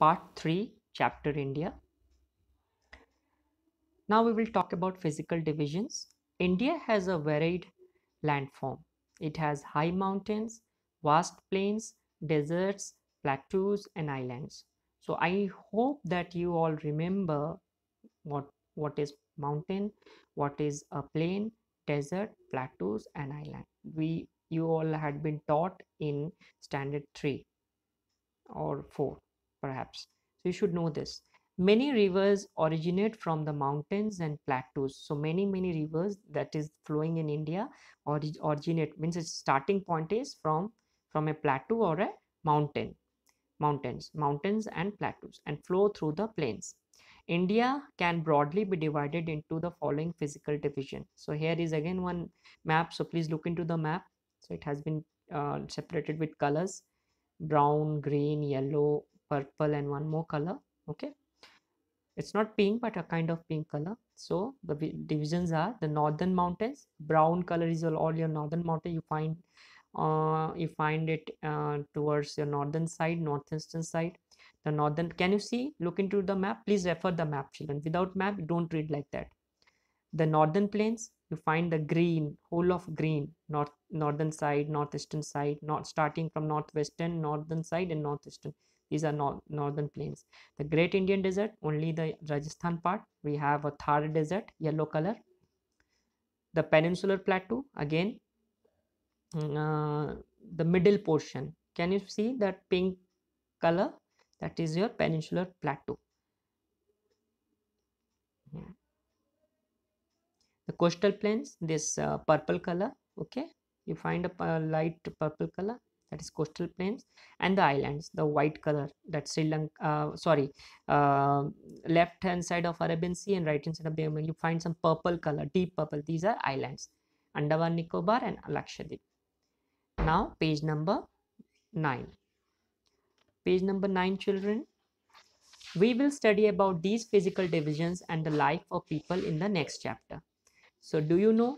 part 3 chapter India. Now we will talk about physical divisions. India has a varied landform. It has high mountains, vast plains, deserts, plateaus and islands. So I hope that you all remember what what is mountain, what is a plain, desert, plateaus and island. We you all had been taught in standard 3 or 4 perhaps. So you should know this. Many rivers originate from the mountains and plateaus. So many, many rivers that is flowing in India originate means its starting point is from from a plateau or a mountain, mountains, mountains and plateaus and flow through the plains. India can broadly be divided into the following physical division. So here is again one map. So please look into the map. So it has been uh, separated with colors brown green yellow purple and one more color okay it's not pink but a kind of pink color so the divisions are the northern mountains brown color is all your northern mountain you find uh, you find it uh, towards your northern side northeastern side the northern can you see look into the map please refer the map children without map don't read like that the northern plains you find the green whole of green north northern side northeastern side not starting from northwestern northern side and northeastern these are not northern plains. The Great Indian Desert, only the Rajasthan part. We have a Thar Desert, yellow color. The Peninsular Plateau, again, mm, uh, the middle portion. Can you see that pink color? That is your Peninsular Plateau. Hmm. The coastal plains, this uh, purple color, okay? You find a uh, light purple color that is coastal plains and the islands the white color that sri lanka uh, sorry uh, left hand side of arabian sea and right hand side of the you find some purple color deep purple these are islands andaman nicobar and lakshadweep now page number 9 page number 9 children we will study about these physical divisions and the life of people in the next chapter so do you know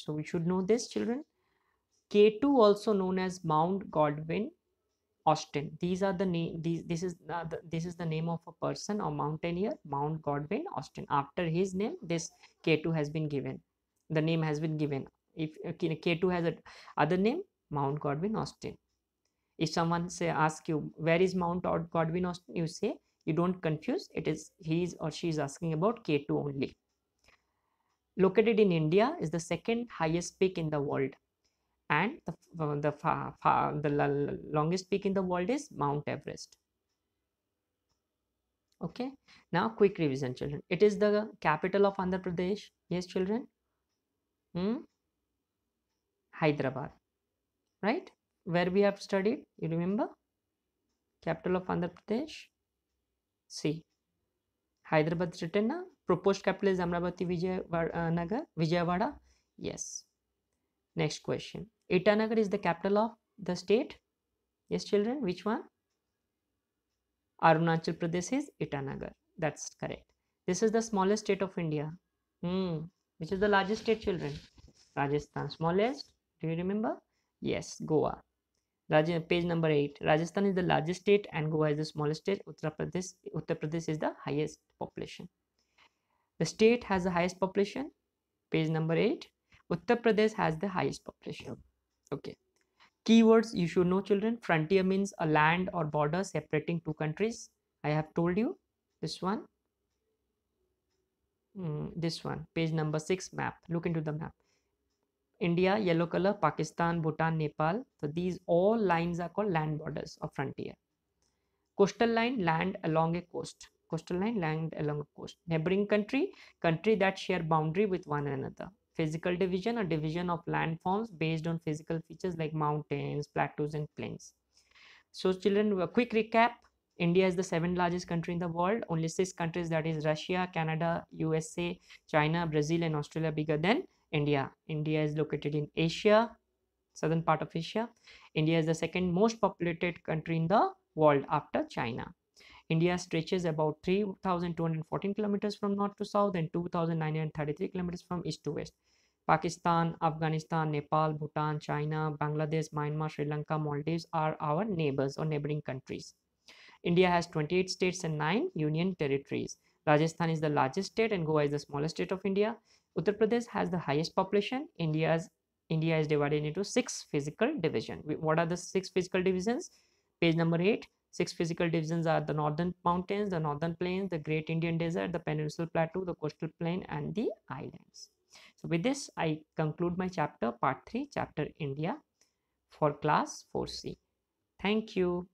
so we should know this children K2 also known as Mount Godwin Austin. These are the name. These this is uh, the, this is the name of a person or mountaineer, Mount Godwin Austin. After his name, this K2 has been given. The name has been given. If uh, K2 has a other name, Mount Godwin Austin. If someone say ask you where is Mount Godwin Austin, you say you don't confuse. It is he is or she is asking about K2 only. Located in India is the second highest peak in the world and the, the, far, far, the longest peak in the world is Mount Everest. Okay, now quick revision children. It is the capital of Andhra Pradesh. Yes children. Hmm? Hyderabad. Right? Where we have studied, you remember? Capital of Andhra Pradesh. See, Hyderabad written na? Proposed capital is Amravati uh, nagar Vijayawada. Yes. Next question. Itanagar is the capital of the state. Yes, children, which one? Arunachal Pradesh is Itanagar. That's correct. This is the smallest state of India. Hmm. Which is the largest state, children? Rajasthan. Smallest? Do you remember? Yes, Goa. Raj page number 8. Rajasthan is the largest state and Goa is the smallest state. Uttar Pradesh, Uttar Pradesh is the highest population. The state has the highest population. Page number 8. Uttar Pradesh has the highest population okay keywords you should know children frontier means a land or border separating two countries i have told you this one mm, this one page number six map look into the map india yellow color pakistan bhutan nepal so these all lines are called land borders or frontier coastal line land along a coast coastal line land along a coast neighboring country country that share boundary with one another physical division, or division of landforms based on physical features like mountains, plateaus, and plains. So, children, a quick recap. India is the seventh largest country in the world. Only six countries that is Russia, Canada, USA, China, Brazil, and Australia bigger than India. India is located in Asia, southern part of Asia. India is the second most populated country in the world after China. India stretches about 3,214 kilometers from north to south and 2,933 kilometers from east to west. Pakistan, Afghanistan, Nepal, Bhutan, China, Bangladesh, Myanmar, Sri Lanka, Maldives are our neighbors or neighboring countries. India has 28 states and 9 union territories. Rajasthan is the largest state and Goa is the smallest state of India. Uttar Pradesh has the highest population. India's India is divided into six physical divisions. What are the six physical divisions? Page number eight. Six physical divisions are the northern mountains, the northern plains, the great Indian desert, the peninsular plateau, the coastal plain and the islands. So with this I conclude my chapter part 3 chapter India for class 4C. Thank you.